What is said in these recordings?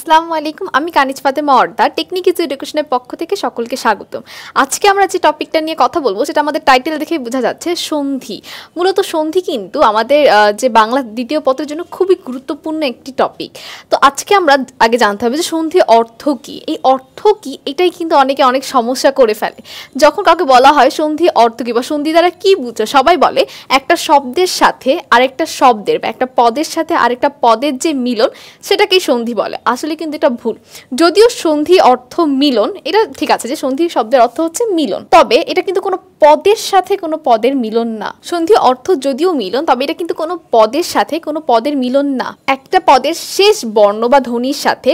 আসসালামু আলাইকুম আমি কানিজ ফাতে মর্দা টেকনিক ইজ এডুকেশনের পক্ষ থেকে সকলকে স্বাগতম আজকে আমরা যে টপিকটা নিয়ে কথা বলবো সেটা আমাদের টাইটেল দেখে বোঝা যাচ্ছে সন্ধি মূলত সন্ধি কিন্তু আমাদের যে বাংলা দ্বিতীয় পত্রের জন্য খুবই গুরুত্বপূর্ণ একটি টপিক তো আজকে আমরা আগে জানতে হবে যে সন্ধি অর্থ কি এই অর্থ কি এটাই কিন্তু অনেকে অনেক সমস্যা করে ফেলে যখন কাউকে বলা হয় সন্ধি অর্থ কি বা সন্ধি দ্বারা কি বুঝো সবাই বলে একটা শব্দের সাথে আরেকটা শব্দের বা একটা পদের সাথে আরেকটা পদের যে মিলন সেটাকেই সন্ধি বলে আসলে আসলে কিন্তু এটা ভুল যদিও সন্ধি অর্থ মিলন এটা ঠিক আছে যে সন্ধি শব্দের অর্থ হচ্ছে মিলন তবে এটা কিন্তু কোনো পদের সাথে কোনো পদের মিলন না সন্ধি অর্থ যদিও মিলন তবে এটা কিন্তু কোনো পদের সাথে কোনো পদের মিলন না একটা পদের শেষ বর্ণ বা ধ্বনির সাথে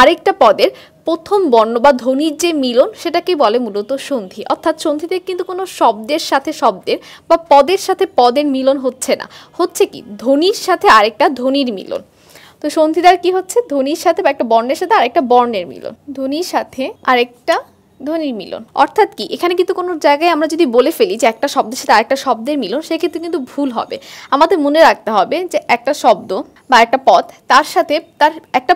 আরেকটা পদের প্রথম বর্ণ বা ধ্বনির যে মিলন সেটাকে বলে মূলত সন্ধি অর্থাৎ সন্ধিতে কিন্তু কোনো শব্দের সাথে শব্দের বা পদের সাথে পদের মিলন হচ্ছে না হচ্ছে কি ধ্বনির সাথে আরেকটা ধ্বনির মিলন তো সন্ধিদার কি হচ্ছে ধ্বনির সাথে বা একটা বর্ণের সাথে আরেকটা বর্ণের মিলন ধ্বনির সাথে আরেকটা ধ্বনির মিলন অর্থাৎ কি এখানে কিন্তু কোনো জায়গায় আমরা যদি বলে ফেলি যে একটা শব্দের সাথে আরেকটা শব্দের মিলন সেক্ষেত্রে কিন্তু ভুল হবে আমাদের মনে রাখতে হবে যে একটা শব্দ বা একটা পথ তার সাথে তার একটা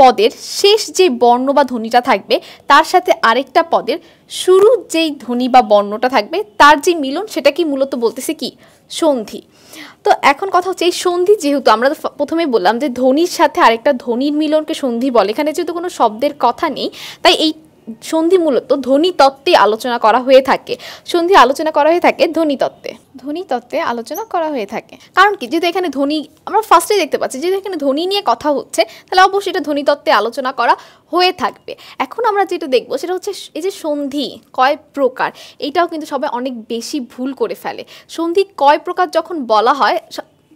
পদের শেষ যে বর্ণ বা ধ্বনিটা থাকবে তার সাথে আরেকটা পদের শুরু যেই ধ্বনি বা বর্ণটা থাকবে তার যে মিলন সেটা কি মূলত বলতেছে কি সন্ধি তো এখন কথা হচ্ছে এই সন্ধি যেহেতু আমরা তো প্রথমে বললাম যে ধ্বনির সাথে আরেকটা ধ্বনির মিলনকে সন্ধি বলে এখানে যেহেতু কোনো শব্দের কথা নেই তাই এই সন্ধি মূলত ধ্বনিতত্ত্বে আলোচনা করা হয়ে থাকে সন্ধি আলোচনা করা হয়ে থাকে ধ্বনিতত্ত্বে ধ্বনিতত্ত্বে আলোচনা করা হয়ে থাকে কারণ কি যেহেতু এখানে ধ্বনি আমরা ফার্স্টে দেখতে পাচ্ছি যেহেতু এখানে ধ্বনি নিয়ে কথা হচ্ছে তাহলে অবশ্যই এটা ধ্বনিতত্ত্বে আলোচনা করা হয়ে থাকবে এখন আমরা যেটা দেখব সেটা হচ্ছে এই যে সন্ধি কয় প্রকার এটাও কিন্তু সবাই অনেক বেশি ভুল করে ফেলে সন্ধি কয় প্রকার যখন বলা হয়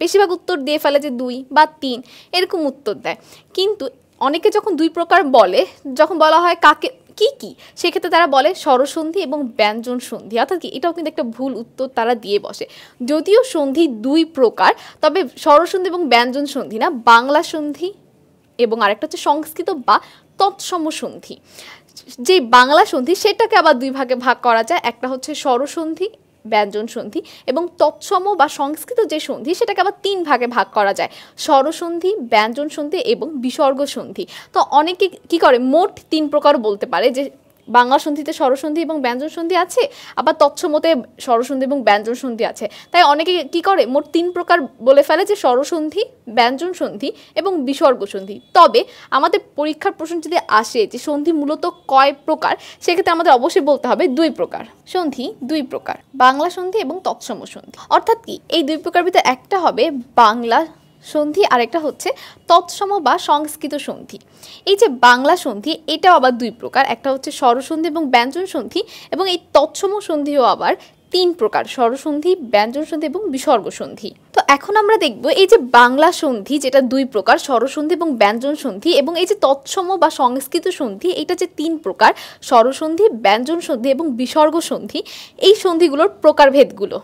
বেশিরভাগ উত্তর দিয়ে ফেলে যে দুই বা তিন এরকম উত্তর দেয় কিন্তু অনেকে যখন দুই প্রকার বলে যখন বলা হয় কাকে কি কি সেক্ষেত্রে তারা বলে স্বরসন্ধি এবং ব্যঞ্জন সন্ধি অর্থাৎ কি এটাও কিন্তু একটা ভুল উত্তর তারা দিয়ে বসে যদিও সন্ধি দুই প্রকার তবে স্বরসন্ধি এবং ব্যঞ্জন সন্ধি না বাংলা সন্ধি এবং আরেকটা হচ্ছে সংস্কৃত বা তৎসম সন্ধি যে বাংলা সন্ধি সেটাকে আবার দুই ভাগে ভাগ করা যায় একটা হচ্ছে স্বরসন্ধি ব্যঞ্জন সন্ধি এবং তৎসম বা সংস্কৃত যে সন্ধি সেটাকে আবার তিন ভাগে ভাগ করা যায় স্বরসন্ধি ব্যঞ্জন সন্ধি এবং বিসর্গ সন্ধি তো অনেকে কি করে মোট তিন প্রকার বলতে পারে যে বাংলা সন্ধিতে স্বরসন্ধি এবং ব্যঞ্জন সন্ধি আছে আবার তৎসমতে স্বরসন্ধি এবং ব্যঞ্জন সন্ধি আছে তাই অনেকে কি করে মোট তিন প্রকার বলে ফেলে যে স্বরসন্ধি ব্যঞ্জন সন্ধি এবং বিসর্গ সন্ধি তবে আমাদের পরীক্ষার প্রশ্ন যদি আসে যে সন্ধি মূলত কয় প্রকার সেক্ষেত্রে আমাদের অবশ্যই বলতে হবে দুই প্রকার সন্ধি দুই প্রকার বাংলা সন্ধি এবং তৎসম সন্ধি অর্থাৎ কি এই দুই প্রকার ভিতরে একটা হবে বাংলা সন্ধি আরেকটা হচ্ছে তৎসম বা সংস্কৃত সন্ধি এই যে বাংলা সন্ধি এটাও আবার দুই প্রকার একটা হচ্ছে স্বরসন্ধি এবং ব্যঞ্জন সন্ধি এবং এই তৎসম সন্ধিও আবার তিন প্রকার স্বরসন্ধি ব্যঞ্জন সন্ধি এবং বিসর্গ সন্ধি তো এখন আমরা দেখব এই যে বাংলা সন্ধি যেটা দুই প্রকার স্বরসন্ধি এবং ব্যঞ্জন সন্ধি এবং এই যে তৎসম বা সংস্কৃত সন্ধি এটা যে তিন প্রকার স্বরসন্ধি ব্যঞ্জন সন্ধি এবং বিসর্গ সন্ধি এই সন্ধিগুলোর প্রকারভেদগুলো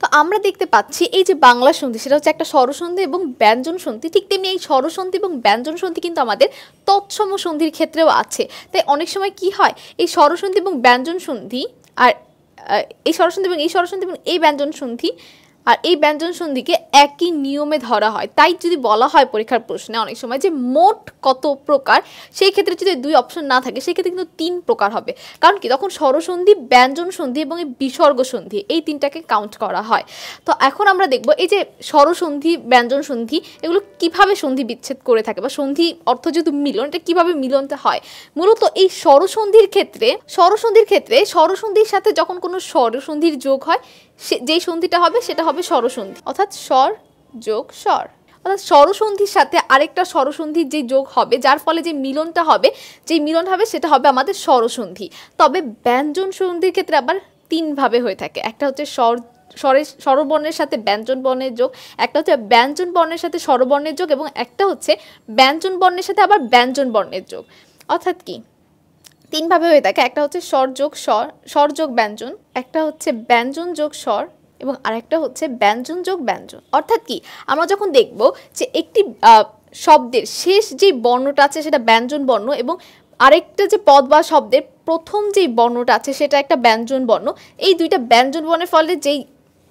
তো আমরা দেখতে পাচ্ছি এই যে বাংলা সন্ধি সেটা হচ্ছে একটা স্বরসন্ধি এবং ব্যঞ্জন সন্ধি ঠিক তেমনি এই স্বরসন্ধি এবং ব্যঞ্জন সন্ধি কিন্তু আমাদের তৎসম সন্ধির ক্ষেত্রেও আছে তাই অনেক সময় কি হয় এই স্বরসন্ধি এবং ব্যঞ্জন সন্ধি আর এই স্বরসন্ধি এবং এই স্বরসন্ধি এবং এই ব্যঞ্জন সন্ধি আর এই ব্যঞ্জন সন্ধিকে একই নিয়মে ধরা হয় তাই যদি বলা হয় পরীক্ষার প্রশ্নে অনেক সময় যে মোট কত প্রকার সেই ক্ষেত্রে যদি দুই অপশন না থাকে সেই ক্ষেত্রে কিন্তু তিন প্রকার হবে কারণ কি তখন স্বরসন্ধি ব্যঞ্জন সন্ধি এবং এই বিসর্গ সন্ধি এই তিনটাকে কাউন্ট করা হয় তো এখন আমরা দেখব এই যে স্বরসন্ধি ব্যঞ্জন সন্ধি এগুলো কিভাবে সন্ধি বিচ্ছেদ করে থাকে বা সন্ধি অর্থ যেহেতু মিলন এটা কীভাবে মিলনটা হয় মূলত এই স্বরসন্ধির ক্ষেত্রে স্বরসন্ধির ক্ষেত্রে স্বরসন্ধির সাথে যখন কোনো স্বরসন্ধির যোগ হয় যেই সন্ধিটা হবে সেটা হবে স্বরসন্ধি অর্থাৎ স্বর যোগ স্বর অর্থাৎ স্বরসন্ধির সাথে আরেকটা স্বরসন্ধির যে যোগ হবে যার ফলে যে মিলনটা হবে যে মিলন হবে সেটা হবে আমাদের স্বরসন্ধি তবে ব্যঞ্জন সন্ধির ক্ষেত্রে আবার তিনভাবে হয়ে থাকে একটা হচ্ছে স্বর স্বরের স্বরবর্ণের সাথে ব্যঞ্জন বর্ণের যোগ একটা হচ্ছে ব্যঞ্জন বর্ণের সাথে স্বরবর্ণের যোগ এবং একটা হচ্ছে ব্যঞ্জন বর্ণের সাথে আবার ব্যঞ্জন বর্ণের যোগ অর্থাৎ কি তিনভাবে হয়ে থাকে একটা হচ্ছে স্বর যোগ স্বর স্বর যোগ ব্যঞ্জন একটা হচ্ছে ব্যঞ্জন যোগ স্বর এবং আরেকটা হচ্ছে ব্যঞ্জন যোগ ব্যঞ্জন অর্থাৎ কি আমরা যখন দেখব যে একটি শব্দের শেষ যে বর্ণটা আছে সেটা ব্যঞ্জন বর্ণ এবং আরেকটা যে পদ বা শব্দের প্রথম যেই বর্ণটা আছে সেটা একটা ব্যঞ্জন বর্ণ এই দুইটা ব্যঞ্জন বর্ণের ফলে যেই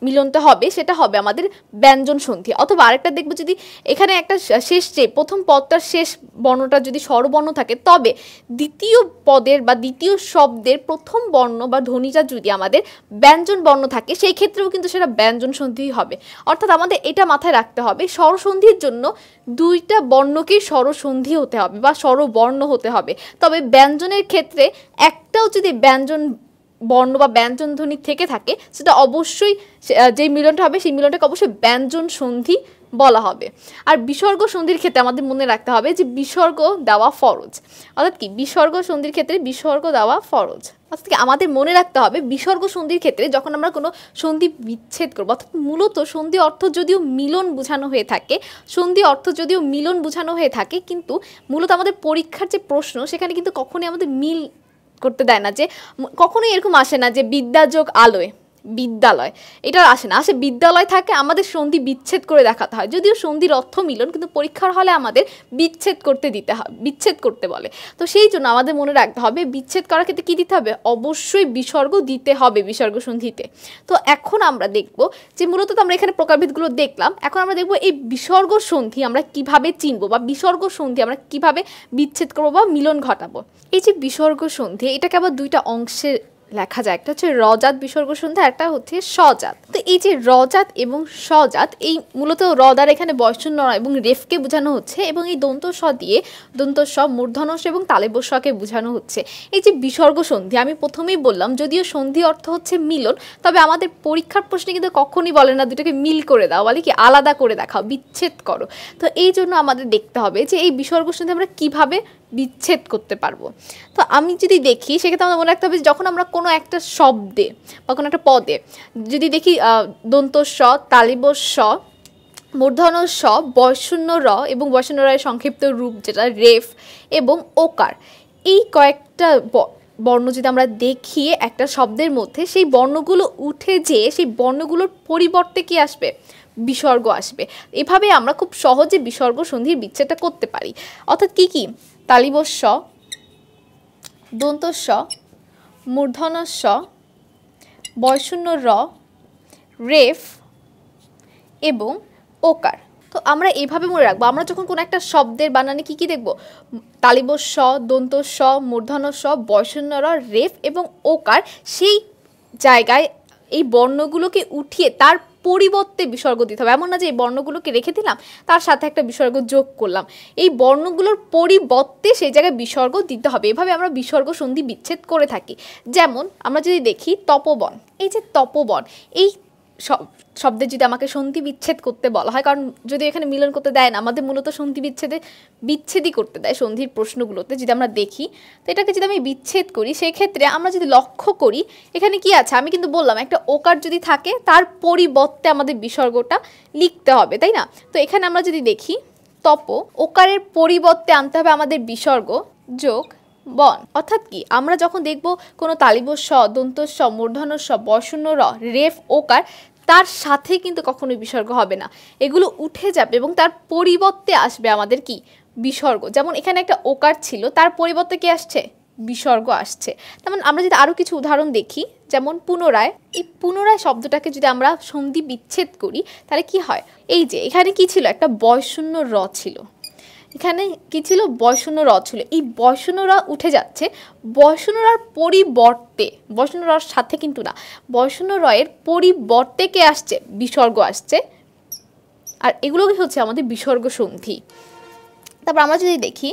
মিলনটা হবে সেটা হবে আমাদের ব্যঞ্জন সন্ধি অথবা আরেকটা দেখবো যদি এখানে একটা শেষ যে প্রথম পদটার শেষ বর্ণটা যদি স্বরবর্ণ থাকে তবে দ্বিতীয় পদের বা দ্বিতীয় শব্দের প্রথম বর্ণ বা ধ্বনিটা যদি আমাদের ব্যঞ্জন বর্ণ থাকে সেই ক্ষেত্রেও কিন্তু সেটা ব্যঞ্জন সন্ধি হবে অর্থাৎ আমাদের এটা মাথায় রাখতে হবে স্বরসন্ধির জন্য দুইটা বর্ণকেই স্বরসন্ধি হতে হবে বা স্বরবর্ণ হতে হবে তবে ব্যঞ্জনের ক্ষেত্রে একটাও যদি ব্যঞ্জন বর্ণ বা ব্যঞ্জনধ্বনি থেকে থাকে সেটা অবশ্যই যে মিলনটা হবে সেই মিলনটাকে অবশ্যই ব্যঞ্জন সন্ধি বলা হবে আর বিসর্গ সন্ধির ক্ষেত্রে আমাদের মনে রাখতে হবে যে বিসর্গ দেওয়া ফরজ অর্থাৎ কি বিসর্গ সন্ধির ক্ষেত্রে বিসর্গ দেওয়া ফরজ অর্থাৎ কি আমাদের মনে রাখতে হবে বিসর্গ সন্ধির ক্ষেত্রে যখন আমরা কোনো সন্ধি বিচ্ছেদ করবো অর্থাৎ মূলত সন্ধি অর্থ যদিও মিলন বোঝানো হয়ে থাকে সন্ধি অর্থ যদিও মিলন বোঝানো হয়ে থাকে কিন্তু মূলত আমাদের পরীক্ষার যে প্রশ্ন সেখানে কিন্তু কখনোই আমাদের মিল করতে দেয় না যে কখনোই এরকম আসে না যে বিদ্যাযোগ আলোয় বিদ্যালয় এটা আসে না আসে বিদ্যালয় থাকে আমাদের সন্ধি বিচ্ছেদ করে দেখাতে হয় যদিও সন্ধির অর্থ মিলন কিন্তু পরীক্ষার হলে আমাদের বিচ্ছেদ করতে দিতে হয় বিচ্ছেদ করতে বলে তো সেই জন্য আমাদের মনে রাখতে হবে বিচ্ছেদ করার ক্ষেত্রে কী দিতে হবে অবশ্যই বিসর্গ দিতে হবে বিসর্গ সন্ধিতে তো এখন আমরা দেখব যে মূলত আমরা এখানে প্রকারভেদগুলো দেখলাম এখন আমরা দেখব এই বিসর্গ সন্ধি আমরা কিভাবে চিনবো বা বিসর্গ সন্ধি আমরা কিভাবে বিচ্ছেদ করবো বা মিলন ঘটাবো এই যে বিসর্গ সন্ধি এটাকে আবার দুইটা অংশে লেখা যায় একটা হচ্ছে রজাত বিসর্গ সন্ধ্যা একটা হচ্ছে সজাত তো এই যে রজাত এবং সজাত এই মূলত রদার এখানে বয়সূন্য এবং রেফকে বোঝানো হচ্ছে এবং এই দন্ত স দিয়ে দন্ত স মূর্ধনস এবং তালেবস্বকে বোঝানো হচ্ছে এই যে বিসর্গ সন্ধি আমি প্রথমেই বললাম যদিও সন্ধি অর্থ হচ্ছে মিলন তবে আমাদের পরীক্ষার প্রশ্নে কিন্তু কখনই বলে না দুটোকে মিল করে দাও বলে কি আলাদা করে দেখাও বিচ্ছেদ করো তো এই জন্য আমাদের দেখতে হবে যে এই বিসর্গ সন্ধি আমরা কিভাবে বিচ্ছেদ করতে পারবো তো আমি যদি দেখি সেক্ষেত্রে আমাদের মনে রাখতে হবে যখন আমরা কোনো একটা শব্দে বা কোনো একটা পদে যদি দেখি দন্ত স তালিব স মূর্ধন স বয়শূন্য র এবং বৈষণ্য রায়ের সংক্ষিপ্ত রূপ যেটা রেফ এবং ওকার এই কয়েকটা বর্ণ যদি আমরা দেখি একটা শব্দের মধ্যে সেই বর্ণগুলো উঠে যেয়ে সেই বর্ণগুলোর পরিবর্তে কি আসবে বিসর্গ আসবে এভাবে আমরা খুব সহজে বিসর্গ সন্ধির বিচ্ছেদটা করতে পারি অর্থাৎ কি কি তালিবস্ব দন্তস্ব মূর্ধনস্ব বয়শূন্য র রেফ এবং ওকার তো আমরা এইভাবে মনে রাখবো আমরা যখন কোনো একটা শব্দের বানানে কি কি দেখব তালিবস্ব দন্তস্ব মূর্ধনস্ব বয়শূন্য র রেফ এবং ওকার সেই জায়গায় এই বর্ণগুলোকে উঠিয়ে তার পরিবর্তে বিসর্গ দিতে হবে এমন না যে এই বর্ণগুলোকে রেখে দিলাম তার সাথে একটা বিসর্গ যোগ করলাম এই বর্ণগুলোর পরিবর্তে সেই জায়গায় বিসর্গ দিতে হবে এভাবে আমরা বিসর্গ সন্ধি বিচ্ছেদ করে থাকি যেমন আমরা যদি দেখি তপবন এই যে তপবন এই শব্দে যদি আমাকে সন্ধি বিচ্ছেদ করতে বলা হয় কারণ যদি এখানে মিলন করতে দেয় না আমাদের মূলত সন্ধি বিচ্ছেদে বিচ্ছেদই করতে দেয় সন্ধির প্রশ্নগুলোতে যদি আমরা দেখি তো এটাকে যদি আমি বিচ্ছেদ করি সেক্ষেত্রে আমরা যদি লক্ষ্য করি এখানে কি আছে আমি কিন্তু বললাম একটা ওকার যদি থাকে তার পরিবর্তে আমাদের বিসর্গটা লিখতে হবে তাই না তো এখানে আমরা যদি দেখি তপ ওকারের পরিবর্তে আনতে হবে আমাদের বিসর্গ যোগ বন অর্থাৎ কি আমরা যখন দেখব কোনো স মূর্ধন স বর্ষণ্য র রেফ ওকার তার সাথে কিন্তু কখনোই বিসর্গ হবে না এগুলো উঠে যাবে এবং তার পরিবর্তে আসবে আমাদের কি বিসর্গ যেমন এখানে একটা ওকার ছিল তার পরিবর্তে কি আসছে বিসর্গ আসছে তেমন আমরা যদি আরও কিছু উদাহরণ দেখি যেমন পুনরায় এই পুনরায় শব্দটাকে যদি আমরা সন্ধি বিচ্ছেদ করি তাহলে কি হয় এই যে এখানে কি ছিল একটা বয়শূন্য র ছিল এখানে কি ছিল বয়সনরাও ছিল এই বয়সনরা উঠে যাচ্ছে বয়সনরার পরিবর্তে বয়সনরার সাথে কিন্তু না বয়সনরয়ের পরিবর্তে কে আসছে বিসর্গ আসছে আর এগুলোই হচ্ছে আমাদের বিসর্গ সন্ধি তারপর আমরা যদি দেখি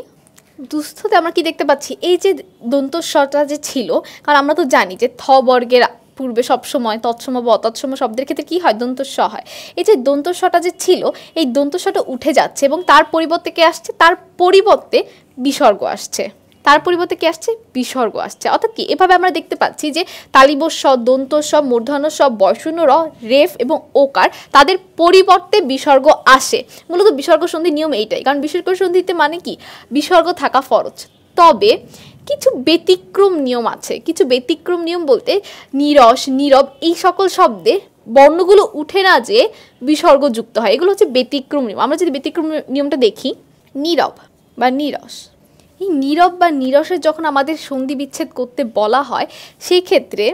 দুস্থতে আমরা কি দেখতে পাচ্ছি এই যে দন্তস্বরটা যে ছিল কারণ আমরা তো জানি যে থ বর্গের পূর্বে সবসময় তৎসম ব তৎসম শব্দের ক্ষেত্রে কী হয় দন্ত স হয় এই যে দন্ত যে ছিল এই দন্ত উঠে যাচ্ছে এবং তার পরিবর্তে কে আসছে তার পরিবর্তে বিসর্গ আসছে তার পরিবর্তে কি আসছে বিসর্গ আসছে অর্থাৎ কি এভাবে আমরা দেখতে পাচ্ছি যে তালিবস্ব দন্ত মূর্ধন মূর্ধন্য সব বয়সূন্য র রেফ এবং ওকার তাদের পরিবর্তে বিসর্গ আসে মূলত বিসর্গ সন্ধি নিয়ম এইটাই কারণ বিসর্গ সন্ধিতে মানে কি বিসর্গ থাকা ফরজ তবে কিছু ব্যতিক্রম নিয়ম আছে কিছু ব্যতিক্রম নিয়ম বলতে নিরস নীরব এই সকল শব্দে বর্ণগুলো উঠে না যে বিসর্গ যুক্ত হয় এগুলো হচ্ছে ব্যতিক্রম নিয়ম আমরা যদি ব্যতিক্রম নিয়মটা দেখি নীরব বা নিরস এই নীরব বা নিরসের যখন আমাদের সন্ধি বিচ্ছেদ করতে বলা হয় সেই ক্ষেত্রে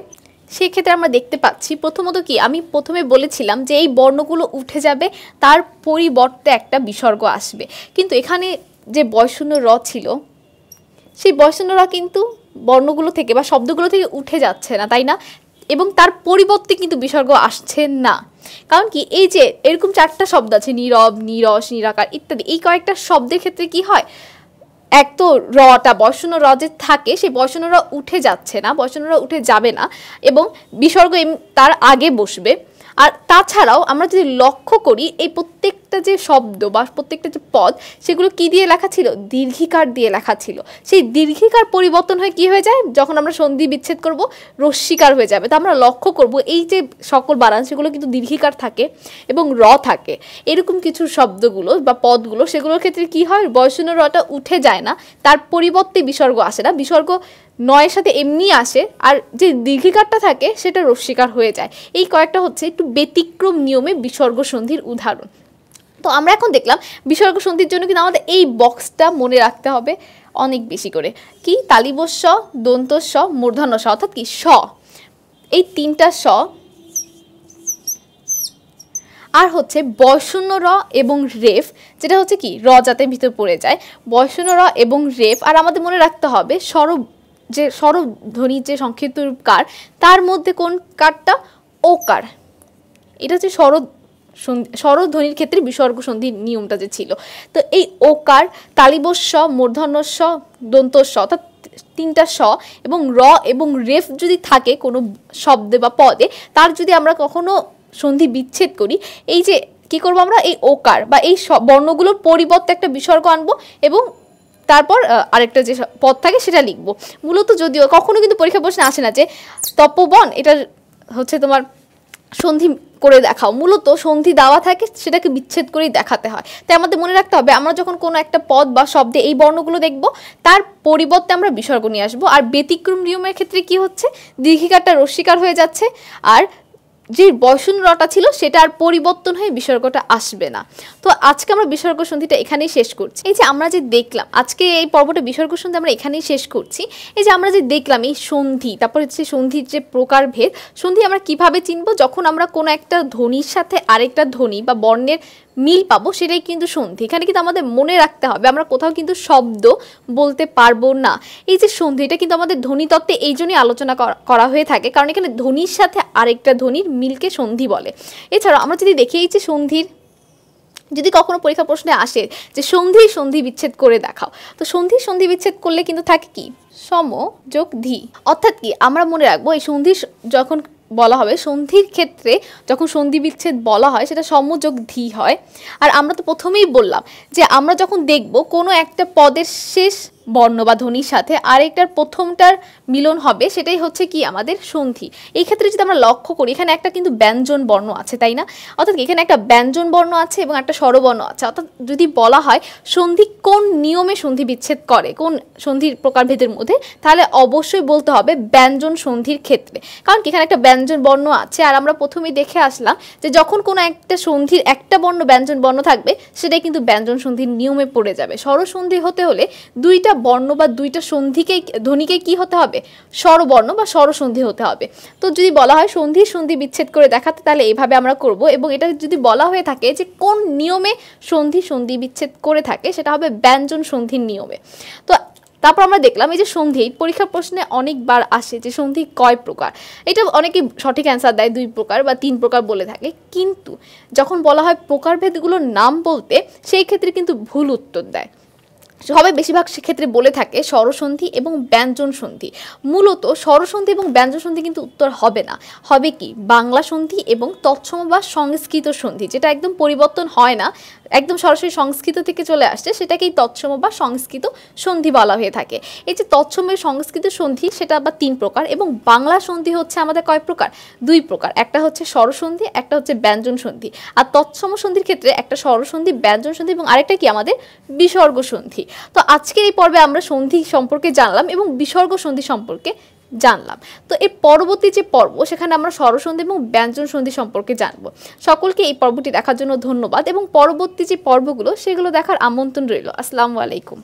সেক্ষেত্রে আমরা দেখতে পাচ্ছি প্রথমত কি আমি প্রথমে বলেছিলাম যে এই বর্ণগুলো উঠে যাবে তার পরিবর্তে একটা বিসর্গ আসবে কিন্তু এখানে যে বয়শূন্য র ছিল সেই বয়সন্যরা কিন্তু বর্ণগুলো থেকে বা শব্দগুলো থেকে উঠে যাচ্ছে না তাই না এবং তার পরিবর্তে কিন্তু বিসর্গ আসছে না কারণ কি এই যে এরকম চারটা শব্দ আছে নীরব নিরস নিরাকার ইত্যাদি এই কয়েকটা শব্দের ক্ষেত্রে কি হয় এক তো রটা বর্ষণ র যে থাকে সেই বর্ষণ উঠে যাচ্ছে না বর্ষণ উঠে যাবে না এবং বিসর্গ তার আগে বসবে আর তাছাড়াও আমরা যদি লক্ষ্য করি এই প্রত্যেক প্রত্যেকটা যে শব্দ বা প্রত্যেকটা যে পদ সেগুলো কি দিয়ে লেখা ছিল দীর্ঘিকার দিয়ে লেখা ছিল সেই দীর্ঘিকার পরিবর্তন হয়ে কি হয়ে যায় যখন আমরা সন্ধি বিচ্ছেদ করব রশ্মিকার হয়ে যাবে তো আমরা লক্ষ্য করব এই যে সকল বানান সেগুলো কিন্তু দীর্ঘিকার থাকে এবং র থাকে এরকম কিছু শব্দগুলো বা পদগুলো সেগুলোর ক্ষেত্রে কি হয় বয়সূন্য রটা উঠে যায় না তার পরিবর্তে বিসর্গ আসে না বিসর্গ নয়ের সাথে এমনি আসে আর যে দীর্ঘিকারটা থাকে সেটা রশ্মিকার হয়ে যায় এই কয়েকটা হচ্ছে একটু ব্যতিক্রম নিয়মে বিসর্গ সন্ধির উদাহরণ তো আমরা এখন দেখলাম বিসর্গ সন্ধির জন্য কিন্তু আমাদের এই বক্সটা মনে রাখতে হবে অনেক বেশি করে কি দন্ত স মূর্ধন্য স অর্থাৎ কি স এই তিনটা স আর হচ্ছে বয়শূন্য র এবং রেফ যেটা হচ্ছে কি র যাতে ভিতর পড়ে যায় বয়শূন্য র এবং রেফ আর আমাদের মনে রাখতে হবে স্বর যে স্বরধ্বনি যে সংক্ষিপ্ত কার তার মধ্যে কোন কারটা ও কার এটা হচ্ছে স্বর স্বরধ্বনির ক্ষেত্রে বিসর্গ সন্ধি নিয়মটা যে ছিল তো এই ওকার তালিবস্ব মূর্ধন্যস্ব দন্তস্ব অর্থাৎ তিনটা স এবং র এবং রেফ যদি থাকে কোনো শব্দে বা পদে তার যদি আমরা কখনো সন্ধি বিচ্ছেদ করি এই যে কি করব আমরা এই ওকার বা এই বর্ণগুলোর পরিবর্তে একটা বিসর্গ আনবো এবং তারপর আরেকটা যে পদ থাকে সেটা লিখব মূলত যদিও কখনো কিন্তু পরীক্ষা প্রশ্নে আসে না যে তপবন এটা হচ্ছে তোমার সন্ধি করে দেখাও মূলত সন্ধি দেওয়া থাকে সেটাকে বিচ্ছেদ করেই দেখাতে হয় তাই আমাদের মনে রাখতে হবে আমরা যখন কোনো একটা পদ বা শব্দে এই বর্ণগুলো দেখব তার পরিবর্তে আমরা বিসর্গ নিয়ে আসবো আর ব্যতিক্রম নিয়মের ক্ষেত্রে কি হচ্ছে দীর্ঘিকারটা রশ্মিকার হয়ে যাচ্ছে আর যে বয়সূন্যটা ছিল সেটা আর পরিবর্তন হয়ে বিসর্গটা আসবে না তো আজকে আমরা বিসর্গ সন্ধিটা এখানেই শেষ করছি এই যে আমরা যে দেখলাম আজকে এই পর্বটা বিসর্গ সন্ধি আমরা এখানেই শেষ করছি এই যে আমরা যে দেখলাম এই সন্ধি তারপর হচ্ছে সন্ধির যে প্রকারভেদ সন্ধি আমরা কিভাবে চিনব যখন আমরা কোনো একটা ধ্বনির সাথে আরেকটা ধ্বনি বা বর্ণের মিল পাবো সেটাই কিন্তু সন্ধি এখানে কিন্তু আমাদের মনে রাখতে হবে আমরা কোথাও কিন্তু শব্দ বলতে পারবো না এই যে সন্ধি এটা কিন্তু আমাদের ধ্বনিতত্ত্বে এই জন্যই আলোচনা করা হয়ে থাকে কারণ এখানে ধ্বনির সাথে আরেকটা ধ্বনির মিলকে সন্ধি বলে এছাড়াও আমরা যদি দেখি এই যে সন্ধির যদি কখনো পরীক্ষা প্রশ্নে আসে যে সন্ধি সন্ধি বিচ্ছেদ করে দেখাও তো সন্ধি সন্ধি বিচ্ছেদ করলে কিন্তু থাকে কি সম যোগ ধি অর্থাৎ কি আমরা মনে রাখবো এই সন্ধি যখন বলা হবে সন্ধির ক্ষেত্রে যখন সন্ধি বিচ্ছেদ বলা হয় সেটা সমযোগ ধি হয় আর আমরা তো প্রথমেই বললাম যে আমরা যখন দেখব কোনো একটা পদের শেষ বর্ণ বা ধ্বনির সাথে আরেকটার প্রথমটার মিলন হবে সেটাই হচ্ছে কি আমাদের সন্ধি এই ক্ষেত্রে যদি আমরা লক্ষ্য করি এখানে একটা কিন্তু ব্যঞ্জন বর্ণ আছে তাই না অর্থাৎ এখানে একটা ব্যঞ্জন বর্ণ আছে এবং একটা স্বরবর্ণ আছে অর্থাৎ যদি বলা হয় সন্ধি কোন নিয়মে সন্ধি বিচ্ছেদ করে কোন সন্ধির প্রকারভেদের মধ্যে তাহলে অবশ্যই বলতে হবে ব্যঞ্জন সন্ধির ক্ষেত্রে কারণ এখানে একটা ব্যঞ্জন বর্ণ আছে আর আমরা প্রথমে দেখে আসলাম যে যখন কোনো একটা সন্ধির একটা বর্ণ ব্যঞ্জন বর্ণ থাকবে সেটাই কিন্তু ব্যঞ্জন সন্ধির নিয়মে পড়ে যাবে স্বরসন্ধি হতে হলে দুইটা দুইটা বর্ণ বা দুইটা সন্ধিকে ধ্বনিকে কি হতে হবে স্বরবর্ণ বা স্বরসন্ধি হতে হবে তো যদি বলা হয় সন্ধি সন্ধি বিচ্ছেদ করে দেখাতে তাহলে এইভাবে আমরা করব এবং এটা যদি বলা হয়ে থাকে যে কোন নিয়মে সন্ধি সন্ধি বিচ্ছেদ করে থাকে সেটা হবে ব্যঞ্জন সন্ধির নিয়মে তো তারপর আমরা দেখলাম এই যে সন্ধি এই পরীক্ষার প্রশ্নে অনেকবার আসে যে সন্ধি কয় প্রকার এটা অনেকে সঠিক অ্যান্সার দেয় দুই প্রকার বা তিন প্রকার বলে থাকে কিন্তু যখন বলা হয় প্রকারভেদগুলোর নাম বলতে সেই ক্ষেত্রে কিন্তু ভুল উত্তর দেয় সবাই বেশিরভাগ সেক্ষেত্রে বলে থাকে স্বরসন্ধি এবং ব্যঞ্জন সন্ধি মূলত স্বরসন্ধি এবং ব্যঞ্জন সন্ধি কিন্তু উত্তর হবে না হবে কি বাংলা সন্ধি এবং তৎসম বা সংস্কৃত সন্ধি যেটা একদম পরিবর্তন হয় না একদম সরাসরি সংস্কৃত থেকে চলে আসছে সেটাকেই তৎসম বা সংস্কৃত সন্ধি বলা হয়ে থাকে এই যে তৎসমের সংস্কৃত সন্ধি সেটা আবার তিন প্রকার এবং বাংলা সন্ধি হচ্ছে আমাদের কয় প্রকার দুই প্রকার একটা হচ্ছে স্বরসন্ধি একটা হচ্ছে ব্যঞ্জন সন্ধি আর তৎসম সন্ধির ক্ষেত্রে একটা স্বরসন্ধি ব্যঞ্জন সন্ধি এবং আরেকটা কি আমাদের বিসর্গ সন্ধি তো আজকের এই পর্বে আমরা সন্ধি সম্পর্কে জানলাম এবং বিসর্গ সন্ধি সম্পর্কে জানলাম তো এর পরবর্তী যে পর্ব সেখানে আমরা স্বরসন্ধি এবং ব্যঞ্জন সন্ধি সম্পর্কে জানব সকলকে এই পর্বটি দেখার জন্য ধন্যবাদ এবং পরবর্তী যে পর্বগুলো সেগুলো দেখার আমন্ত্রণ রইল আসসালামু আলাইকুম